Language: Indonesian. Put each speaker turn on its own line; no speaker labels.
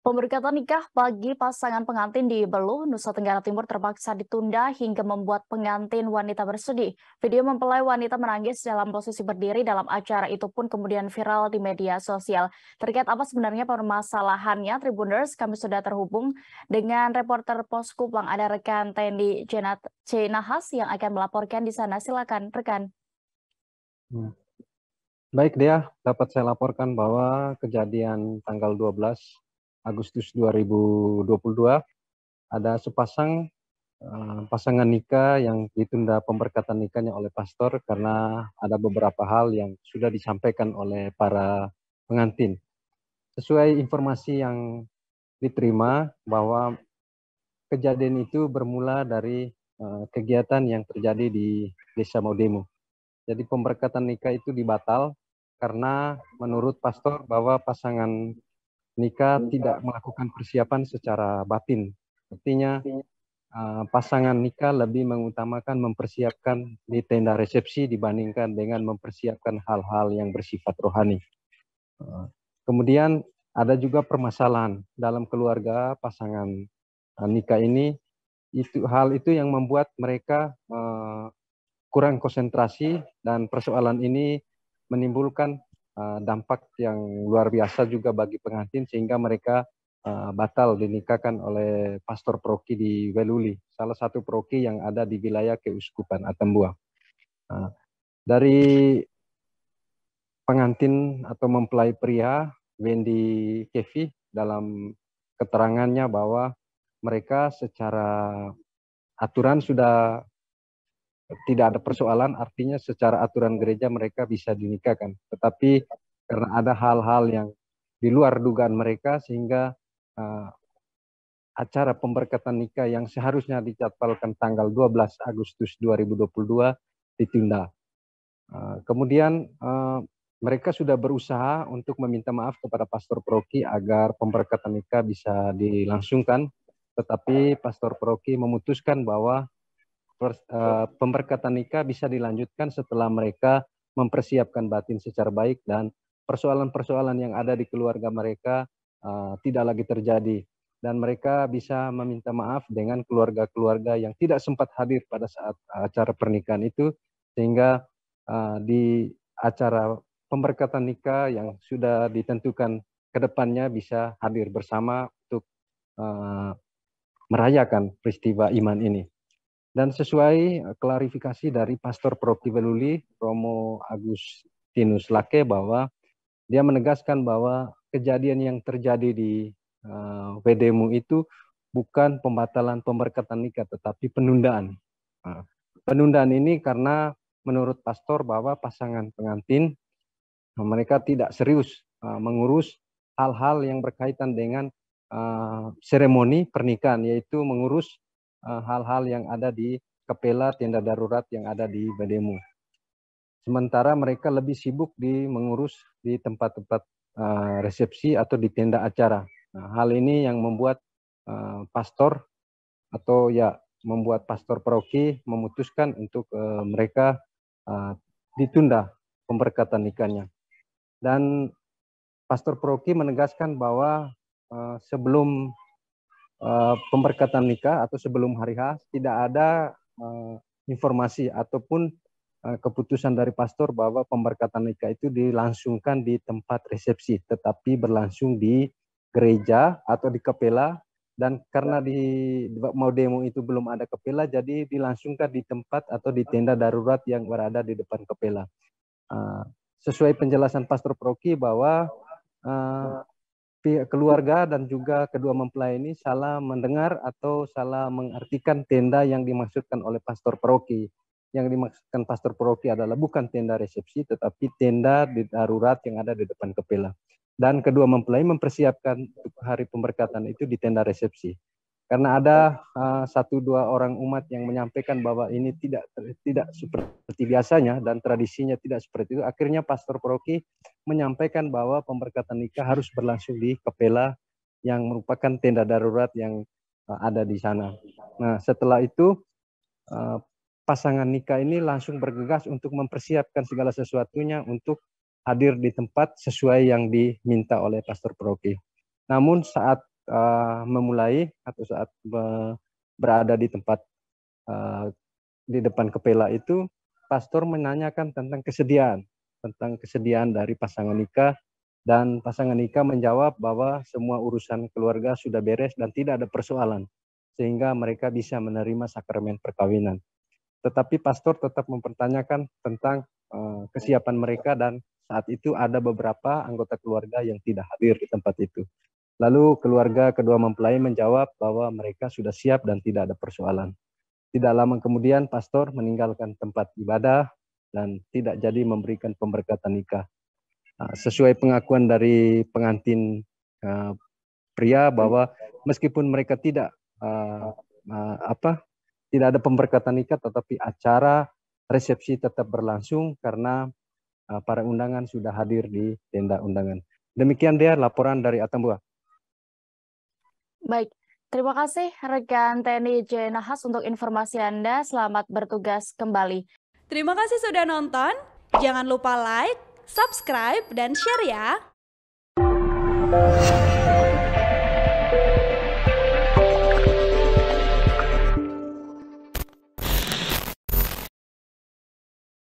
Pemberkatan nikah bagi pasangan pengantin di Belu, Nusa Tenggara Timur terpaksa ditunda hingga membuat pengantin wanita bersedih. Video mempelai wanita menangis dalam posisi berdiri dalam acara itu pun kemudian viral di media sosial. Terkait apa sebenarnya permasalahannya, Tribuners, kami sudah terhubung dengan reporter Posko Bang ada rekan TNI Nahas yang akan melaporkan di sana. Silakan rekan. Hmm. Baik dia dapat saya laporkan bahwa kejadian tanggal 12 Agustus 2022 ada sepasang eh, pasangan nikah yang ditunda pemberkatan nikahnya oleh pastor karena ada beberapa hal yang sudah disampaikan oleh para pengantin. Sesuai informasi yang diterima bahwa kejadian itu bermula dari eh, kegiatan yang terjadi di Desa Maudemo. Jadi pemberkatan nikah itu dibatal karena menurut pastor bahwa pasangan nikah tidak melakukan persiapan secara batin. Artinya eh, pasangan nikah lebih mengutamakan mempersiapkan di tenda resepsi dibandingkan dengan mempersiapkan hal-hal yang bersifat rohani. Eh, kemudian ada juga permasalahan dalam keluarga pasangan eh, nikah ini itu hal itu yang membuat mereka kurang konsentrasi dan persoalan ini menimbulkan Eh, dampak yang luar biasa juga bagi pengantin sehingga mereka eh, batal dinikahkan oleh pastor proki di Weluli, salah satu proki yang ada di wilayah Keuskupan Atambua. Eh, dari pengantin atau mempelai pria Wendy Kevi dalam keterangannya bahwa mereka secara aturan sudah tidak ada persoalan artinya secara aturan gereja mereka bisa dinikahkan tetapi karena ada hal-hal yang di luar dugaan mereka sehingga uh, acara pemberkatan nikah yang seharusnya dijadwalkan tanggal 12 Agustus 2022 ditunda. Uh, kemudian uh, mereka sudah berusaha untuk meminta maaf kepada Pastor Proki agar pemberkatan nikah bisa dilangsungkan, tetapi Pastor Proki memutuskan bahwa per, uh, pemberkatan nikah bisa dilanjutkan setelah mereka mempersiapkan batin secara baik dan persoalan-persoalan yang ada di keluarga mereka uh, tidak lagi terjadi dan mereka bisa meminta maaf dengan keluarga-keluarga yang tidak sempat hadir pada saat acara pernikahan itu sehingga uh, di acara pemberkatan nikah yang sudah ditentukan ke depannya bisa hadir bersama untuk uh, merayakan peristiwa iman ini. Dan sesuai eh, klarifikasi dari Pastor Proki Beluli, Romo Agustinus Lake, bahwa dia menegaskan bahwa kejadian yang terjadi di uh, eh, WDMU itu bukan pembatalan pemberkatan nikah, tetapi penundaan. Uh, penundaan ini karena menurut pastor bahwa pasangan pengantin eh, mereka tidak serius uh, mengurus hal-hal yang berkaitan dengan uh, seremoni pernikahan, yaitu mengurus Eh, hal-hal yang ada di kepela tenda darurat yang ada di Bademu. Sementara mereka lebih sibuk di mengurus di tempat-tempat eh, resepsi atau di tenda acara. Nah, hal ini yang membuat eh, pastor atau ya membuat pastor paroki memutuskan untuk mereka ditunda pemberkatan nikahnya. Dan pastor paroki menegaskan bahwa sebelum Eh, pemberkatan nikah atau sebelum hari H tidak ada uh, informasi ataupun uh, keputusan dari pastor bahwa pemberkatan nikah itu dilangsungkan di tempat resepsi, tetapi berlangsung di gereja atau di kapela dan karena di mau demo itu belum ada kepela jadi dilangsungkan di tempat atau di tenda darurat yang berada di depan kepela. Uh, sesuai penjelasan Pastor Proki bahwa uh, pihak keluarga dan juga kedua mempelai ini salah mendengar atau salah mengartikan tenda yang dimaksudkan oleh pastor Peroki Yang dimaksudkan pastor Peroki adalah bukan tenda resepsi tetapi tenda di darurat yang ada di depan kepala. Dan kedua mempelai mempersiapkan hari pemberkatan itu di tenda resepsi karena ada uh, satu dua orang umat yang menyampaikan bahwa ini tidak tidak seperti biasanya dan tradisinya tidak seperti itu akhirnya pastor Proki menyampaikan bahwa pemberkatan nikah harus berlangsung di Kepela yang merupakan tenda darurat yang uh, ada di sana. Nah, setelah itu uh, pasangan nikah ini langsung bergegas untuk mempersiapkan segala sesuatunya untuk hadir di tempat sesuai yang diminta oleh pastor Proki. Namun saat uh, memulai atau saat berada di tempat uh, di depan kepala itu pastor menanyakan tentang kesediaan tentang kesediaan dari pasangan nikah dan pasangan nikah menjawab bahwa semua urusan keluarga sudah beres dan tidak ada persoalan sehingga mereka bisa menerima sakramen perkawinan. Tetapi pastor tetap mempertanyakan tentang uh, kesiapan mereka dan saat itu ada beberapa anggota keluarga yang tidak hadir di tempat itu. Lalu keluarga kedua mempelai menjawab bahwa mereka sudah siap dan tidak ada persoalan. Tidak lama kemudian pastor meninggalkan tempat ibadah dan tidak jadi memberikan pemberkatan nikah. Ah, sesuai pengakuan dari pengantin ah, pria bahwa meskipun mereka tidak ah, apa tidak ada pemberkatan nikah tetapi acara resepsi tetap berlangsung karena para undangan sudah hadir di tenda undangan. Demikian dia laporan dari Atambua. Baik, terima kasih rekan TNI J. Nahas untuk informasi Anda. Selamat bertugas kembali. Terima kasih sudah nonton. Jangan lupa like, subscribe, dan share ya.